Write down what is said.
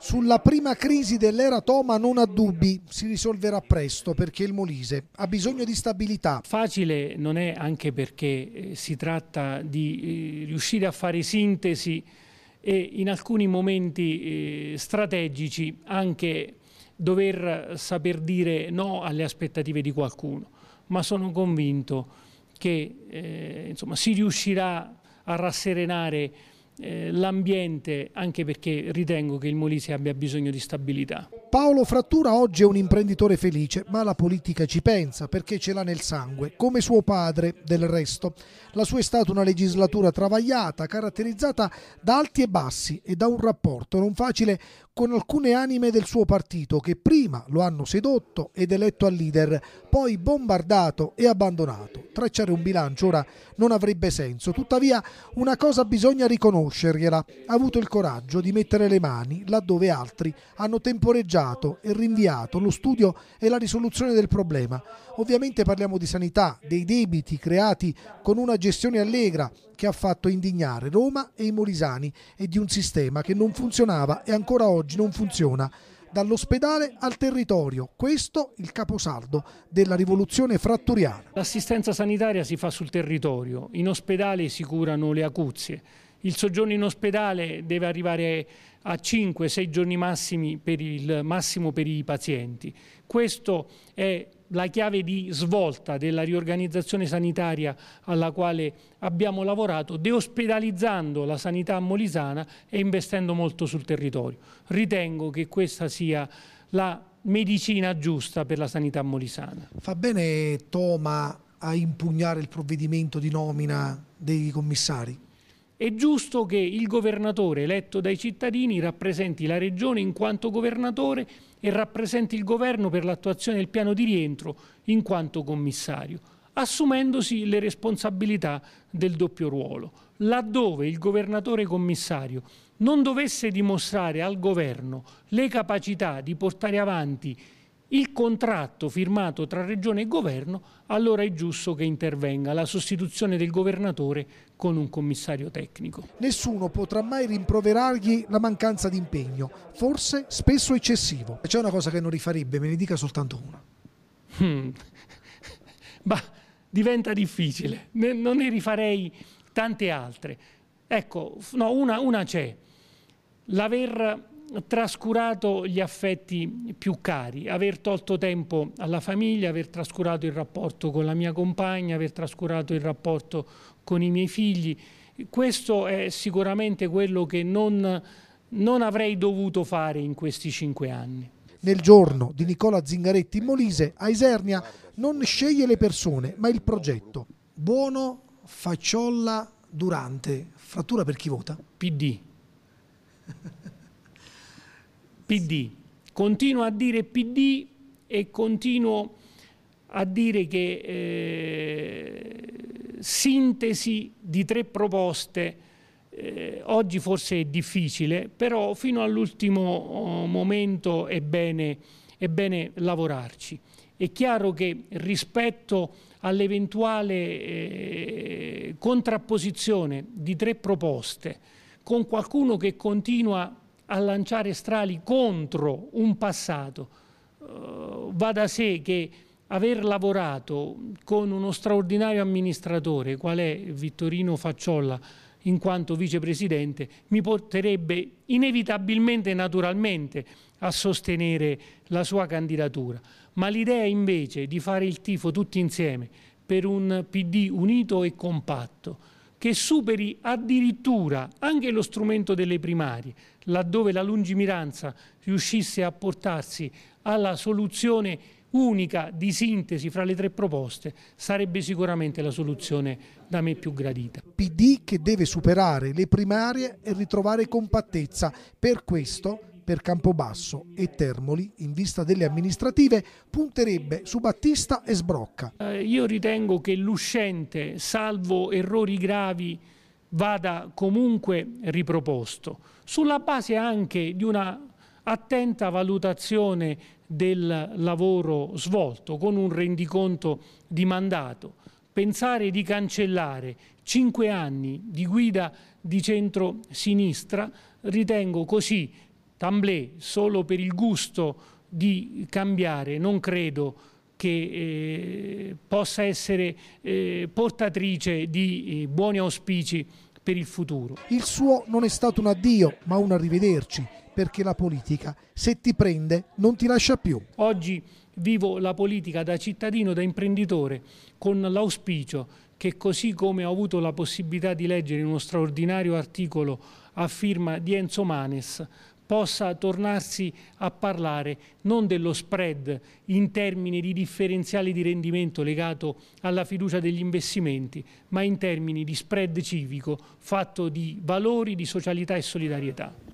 Sulla prima crisi dell'era Toma non ha dubbi, si risolverà presto perché il Molise ha bisogno di stabilità. Facile non è anche perché eh, si tratta di eh, riuscire a fare sintesi e in alcuni momenti eh, strategici anche dover saper dire no alle aspettative di qualcuno, ma sono convinto che insomma, si riuscirà a rasserenare eh, l'ambiente, anche perché ritengo che il Molise abbia bisogno di stabilità. Paolo Frattura oggi è un imprenditore felice, ma la politica ci pensa perché ce l'ha nel sangue, come suo padre del resto. La sua è stata una legislatura travagliata, caratterizzata da alti e bassi e da un rapporto non facile con alcune anime del suo partito che prima lo hanno sedotto ed eletto a leader, poi bombardato e abbandonato. Tracciare un bilancio ora non avrebbe senso, tuttavia una cosa bisogna riconoscere riconoscergliela, ha avuto il coraggio di mettere le mani laddove altri hanno temporeggiato e rinviato lo studio e la risoluzione del problema. Ovviamente parliamo di sanità, dei debiti creati con una gestione allegra che ha fatto indignare Roma e i molisani e di un sistema che non funzionava e ancora oggi non funziona dall'ospedale al territorio. Questo il caposaldo della rivoluzione fratturiana. L'assistenza sanitaria si fa sul territorio, in ospedale si curano le acuzie. Il soggiorno in ospedale deve arrivare a 5-6 giorni massimi per il, massimo per i pazienti. Questa è la chiave di svolta della riorganizzazione sanitaria alla quale abbiamo lavorato, deospedalizzando la sanità molisana e investendo molto sul territorio. Ritengo che questa sia la medicina giusta per la sanità molisana. Fa bene Toma a impugnare il provvedimento di nomina dei commissari? È giusto che il governatore eletto dai cittadini rappresenti la Regione in quanto governatore e rappresenti il governo per l'attuazione del piano di rientro in quanto commissario, assumendosi le responsabilità del doppio ruolo. Laddove il governatore commissario non dovesse dimostrare al governo le capacità di portare avanti il contratto firmato tra Regione e Governo, allora è giusto che intervenga la sostituzione del governatore con un commissario tecnico. Nessuno potrà mai rimproverargli la mancanza di impegno, forse spesso eccessivo. C'è una cosa che non rifarebbe, me ne dica soltanto una. Hmm. bah, diventa difficile, non ne rifarei tante altre. Ecco, no, una, una c'è, l'aver trascurato gli affetti più cari, aver tolto tempo alla famiglia, aver trascurato il rapporto con la mia compagna, aver trascurato il rapporto con i miei figli. Questo è sicuramente quello che non, non avrei dovuto fare in questi cinque anni. Nel giorno di Nicola Zingaretti in Molise, a Isernia non sceglie le persone, ma il progetto. Buono, Facciolla, Durante. Frattura per chi vota? PD. PD. Continuo a dire PD e continuo a dire che eh, sintesi di tre proposte eh, oggi forse è difficile, però fino all'ultimo oh, momento è bene, è bene, lavorarci. È chiaro che rispetto all'eventuale eh, contrapposizione di tre proposte con qualcuno che continua a lanciare strali contro un passato. Uh, va da sé che aver lavorato con uno straordinario amministratore, qual è Vittorino Facciolla, in quanto vicepresidente, mi porterebbe inevitabilmente e naturalmente a sostenere la sua candidatura. Ma l'idea invece di fare il tifo tutti insieme per un PD unito e compatto, che superi addirittura anche lo strumento delle primarie, laddove la lungimiranza riuscisse a portarsi alla soluzione unica di sintesi fra le tre proposte sarebbe sicuramente la soluzione da me più gradita. PD che deve superare le primarie e ritrovare compattezza. Per questo per Campobasso e Termoli in vista delle amministrative punterebbe su Battista e Sbrocca. Eh, io ritengo che l'uscente, salvo errori gravi, vada comunque riproposto, sulla base anche di una attenta valutazione del lavoro svolto, con un rendiconto di mandato. Pensare di cancellare cinque anni di guida di centro-sinistra ritengo così Tamblé solo per il gusto di cambiare, non credo che eh, possa essere eh, portatrice di eh, buoni auspici per il futuro. Il suo non è stato un addio, ma un arrivederci, perché la politica, se ti prende, non ti lascia più. Oggi vivo la politica da cittadino, da imprenditore, con l'auspicio che così come ho avuto la possibilità di leggere in uno straordinario articolo a firma di Enzo Manes, possa tornarsi a parlare non dello spread in termini di differenziale di rendimento legato alla fiducia degli investimenti, ma in termini di spread civico fatto di valori, di socialità e solidarietà.